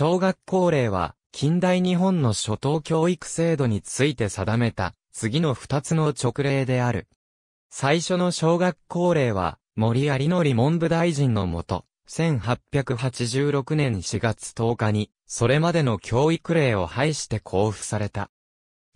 小学校令は、近代日本の初等教育制度について定めた、次の二つの直令である。最初の小学校令は、森有則文部大臣のもと、1886年4月10日に、それまでの教育令を廃して交付された。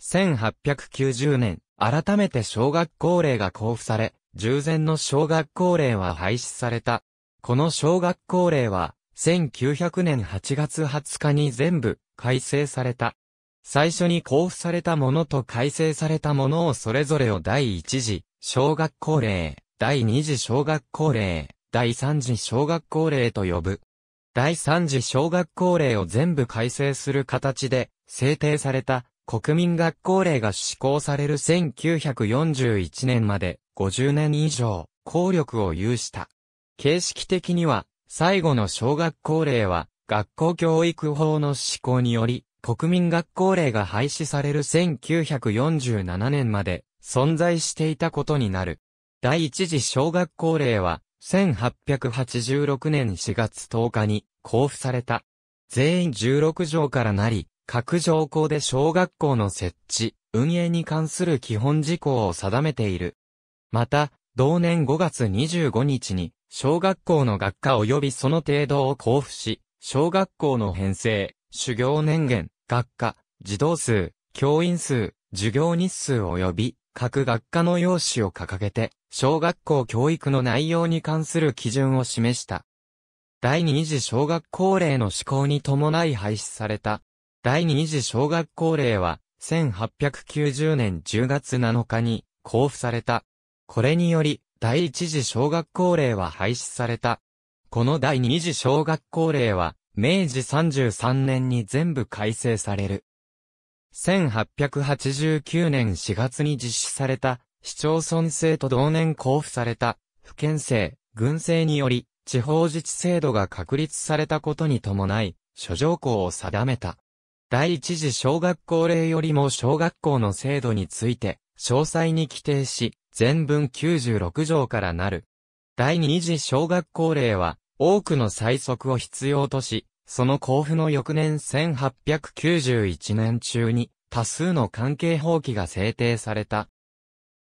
1890年、改めて小学校令が交付され、従前の小学校令は廃止された。この小学校令は、1900年8月20日に全部改正された。最初に交付されたものと改正されたものをそれぞれを第一次小学校令、第二次小学校令、第三次小学校令と呼ぶ。第三次小学校令を全部改正する形で制定された国民学校令が施行される1941年まで50年以上効力を有した。形式的には最後の小学校令は、学校教育法の施行により、国民学校令が廃止される1947年まで存在していたことになる。第一次小学校令は、1886年4月10日に交付された。全員16条からなり、各条項で小学校の設置、運営に関する基本事項を定めている。また、同年5月25日に、小学校の学科及びその程度を交付し、小学校の編成、修行年限、学科、児童数、教員数、授業日数及び各学科の用紙を掲げて、小学校教育の内容に関する基準を示した。第二次小学校令の施行に伴い廃止された。第二次小学校令は、1890年10月7日に交付された。これにより、第一次小学校令は廃止された。この第二次小学校令は、明治33年に全部改正される。1889年4月に実施された、市町村制と同年交付された、府県制、軍制により、地方自治制度が確立されたことに伴い、諸条項を定めた。第一次小学校令よりも小学校の制度について、詳細に規定し、全文96条からなる。第二次小学校令は、多くの最速を必要とし、その交付の翌年1891年中に、多数の関係法規が制定された。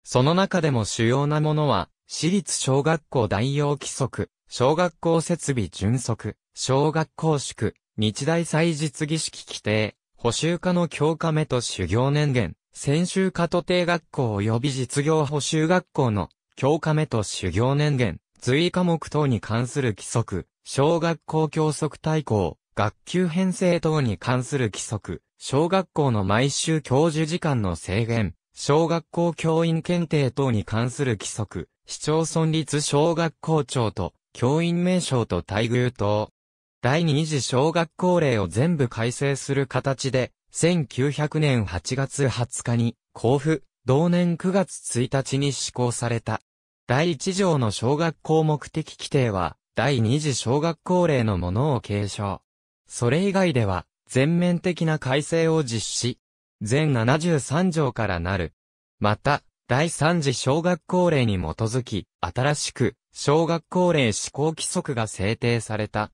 その中でも主要なものは、私立小学校代用規則、小学校設備準則、小学校宿、日大祭日儀式規定、補修課の教科目と修行年限、専修科徒定学校及び実業補修学校の教科目と修行年限、随科目等に関する規則、小学校教則大抗、学級編成等に関する規則、小学校の毎週教授時間の制限、小学校教員検定等に関する規則、市町村立小学校長と教員名称と待遇等。第2次小学校令を全部改正する形で、1900年8月20日に、交付、同年9月1日に施行された。第1条の小学校目的規定は、第2次小学校令のものを継承。それ以外では、全面的な改正を実施。全73条からなる。また、第3次小学校令に基づき、新しく、小学校令施行規則が制定された。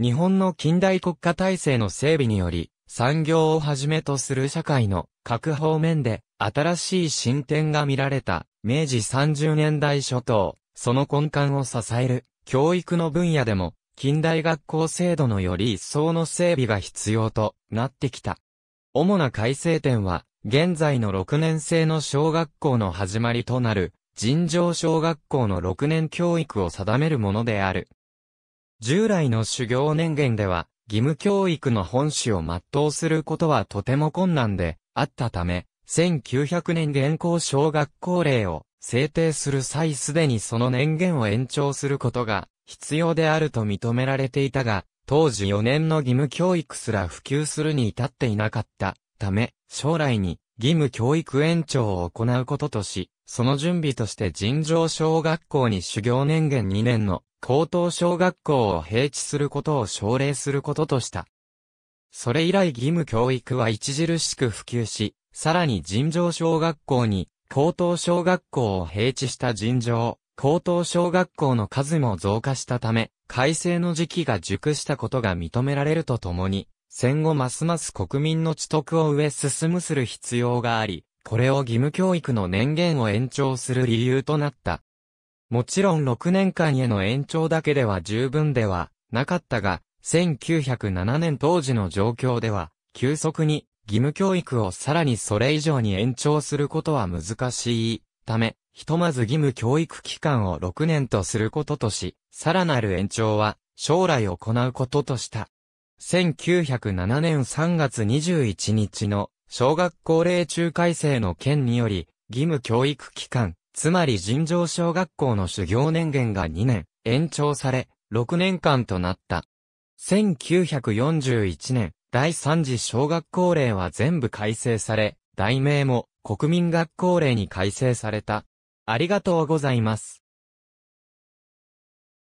日本の近代国家体制の整備により、産業をはじめとする社会の各方面で新しい進展が見られた明治30年代初頭、その根幹を支える教育の分野でも近代学校制度のより一層の整備が必要となってきた。主な改正点は現在の6年生の小学校の始まりとなる尋常小学校の6年教育を定めるものである。従来の修行年限では、義務教育の本旨を全うすることはとても困難であったため、1900年現行小学校令を制定する際すでにその年限を延長することが必要であると認められていたが、当時4年の義務教育すら普及するに至っていなかったため、将来に義務教育延長を行うこととし、その準備として尋常小学校に修行年限2年の高等小学校を併地することを奨励することとした。それ以来義務教育は著しく普及し、さらに尋常小学校に高等小学校を併地した尋常、高等小学校の数も増加したため、改正の時期が熟したことが認められるとともに、戦後ますます国民の知得を上進むする必要があり、これを義務教育の年限を延長する理由となった。もちろん6年間への延長だけでは十分ではなかったが、1907年当時の状況では、急速に義務教育をさらにそれ以上に延長することは難しいため、ひとまず義務教育期間を6年とすることとし、さらなる延長は将来行うこととした。1907年3月21日の小学校令中改正の件により、義務教育期間、つまり尋常小学校の修行年限が2年、延長され、6年間となった。1941年、第3次小学校令は全部改正され、題名も国民学校令に改正された。ありがとうございます。